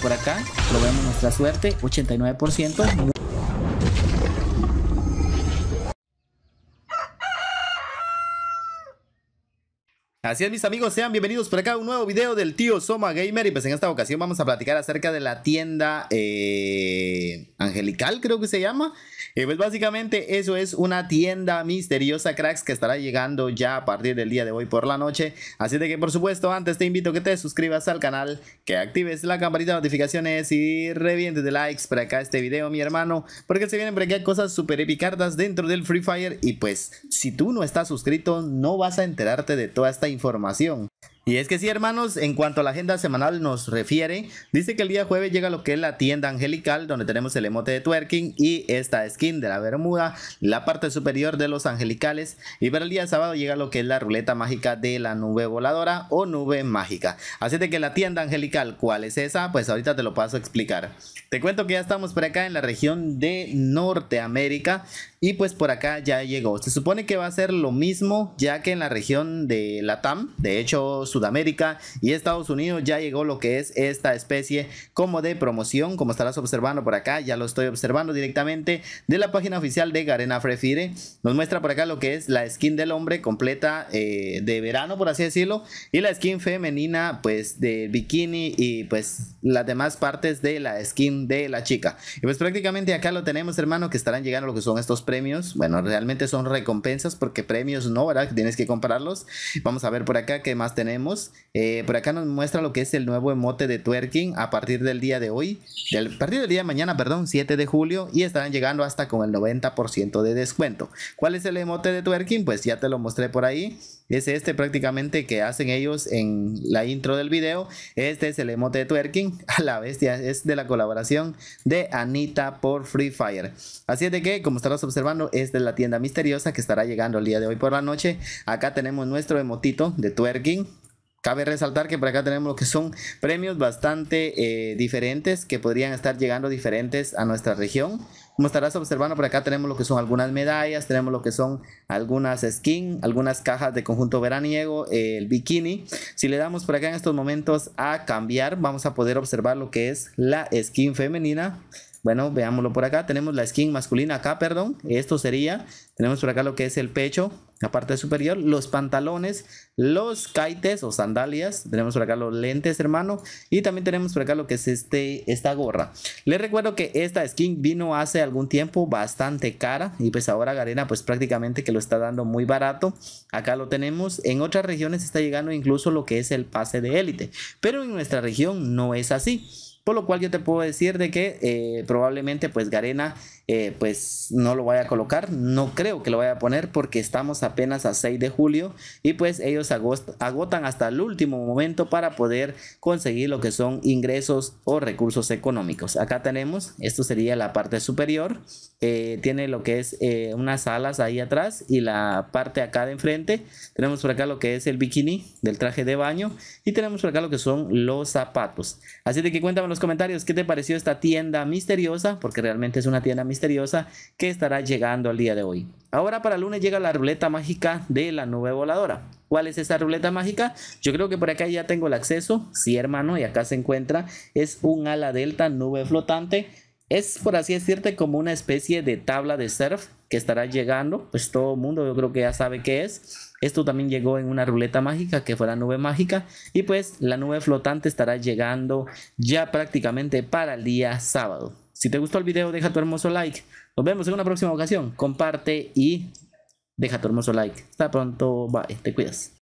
por acá. Probemos nuestra suerte. 89%. Así es mis amigos, sean bienvenidos por acá a un nuevo video del tío Soma Gamer y pues en esta ocasión vamos a platicar acerca de la tienda eh, angelical creo que se llama eh, Pues básicamente eso es una tienda misteriosa cracks que estará llegando ya a partir del día de hoy por la noche Así de que por supuesto antes te invito a que te suscribas al canal, que actives la campanita de notificaciones y revientes de likes por acá este video mi hermano Porque se vienen por hay cosas super epicardas dentro del Free Fire y pues si tú no estás suscrito no vas a enterarte de toda esta información. Y es que sí, hermanos, en cuanto a la agenda semanal nos refiere, dice que el día jueves llega lo que es la tienda angelical, donde tenemos el emote de twerking y esta skin de la bermuda, la parte superior de los angelicales. Y para el día sábado llega lo que es la ruleta mágica de la nube voladora o nube mágica. Así de que la tienda angelical, ¿cuál es esa? Pues ahorita te lo paso a explicar. Te cuento que ya estamos por acá en la región de Norteamérica. Y pues por acá ya llegó. Se supone que va a ser lo mismo ya que en la región de Latam, de hecho Sudamérica y Estados Unidos ya llegó lo que es esta especie como de promoción, como estarás observando por acá, ya lo estoy observando directamente de la página oficial de Garena Frefire. Nos muestra por acá lo que es la skin del hombre completa eh, de verano, por así decirlo, y la skin femenina pues de bikini y pues las demás partes de la skin de la chica. Y pues prácticamente acá lo tenemos hermano que estarán llegando lo que son estos premios. Bueno, realmente son recompensas porque premios no, ¿verdad? Tienes que comprarlos. Vamos a ver por acá qué más tenemos. Eh, por acá nos muestra lo que es el nuevo emote de twerking a partir del día de hoy. Del, a partir del día de mañana, perdón, 7 de julio. Y estarán llegando hasta con el 90% de descuento. ¿Cuál es el emote de twerking? Pues ya te lo mostré por ahí. Es este prácticamente que hacen ellos en la intro del video. Este es el emote de twerking. A la bestia es de la colaboración de Anita por Free Fire. Así es de que, como estarás observando, observando es de la tienda misteriosa que estará llegando el día de hoy por la noche. Acá tenemos nuestro emotito de twerking. Cabe resaltar que por acá tenemos lo que son premios bastante eh, diferentes que podrían estar llegando diferentes a nuestra región. Como estarás observando, por acá tenemos lo que son algunas medallas, tenemos lo que son algunas skins, algunas cajas de conjunto veraniego, eh, el bikini. Si le damos por acá en estos momentos a cambiar, vamos a poder observar lo que es la skin femenina. Bueno, veámoslo por acá. Tenemos la skin masculina acá, perdón. Esto sería, tenemos por acá lo que es el pecho, la parte superior, los pantalones, los kites o sandalias. Tenemos por acá los lentes, hermano. Y también tenemos por acá lo que es este, esta gorra. Les recuerdo que esta skin vino hace algún tiempo bastante cara. Y pues ahora Garena pues prácticamente que lo está dando muy barato. Acá lo tenemos. En otras regiones está llegando incluso lo que es el pase de élite. Pero en nuestra región no es así lo cual yo te puedo decir de que eh, probablemente pues Garena eh, pues no lo vaya a colocar, no creo que lo vaya a poner porque estamos apenas a 6 de julio y pues ellos agotan hasta el último momento para poder conseguir lo que son ingresos o recursos económicos. Acá tenemos, esto sería la parte superior, eh, tiene lo que es unas alas ahí atrás y la parte acá de enfrente, tenemos por acá lo que es el bikini del traje de baño y tenemos por acá lo que son los zapatos. Así de que cuéntame comentarios qué te pareció esta tienda misteriosa, porque realmente es una tienda misteriosa que estará llegando al día de hoy. Ahora para lunes llega la ruleta mágica de la nube voladora. ¿Cuál es esa ruleta mágica? Yo creo que por acá ya tengo el acceso. si hermano, y acá se encuentra. Es un ala delta nube flotante. Es, por así decirte, como una especie de tabla de surf que estará llegando, pues todo el mundo yo creo que ya sabe qué es. Esto también llegó en una ruleta mágica que fue la nube mágica y pues la nube flotante estará llegando ya prácticamente para el día sábado. Si te gustó el video deja tu hermoso like. Nos vemos en una próxima ocasión. Comparte y deja tu hermoso like. Hasta pronto. Bye. Te cuidas.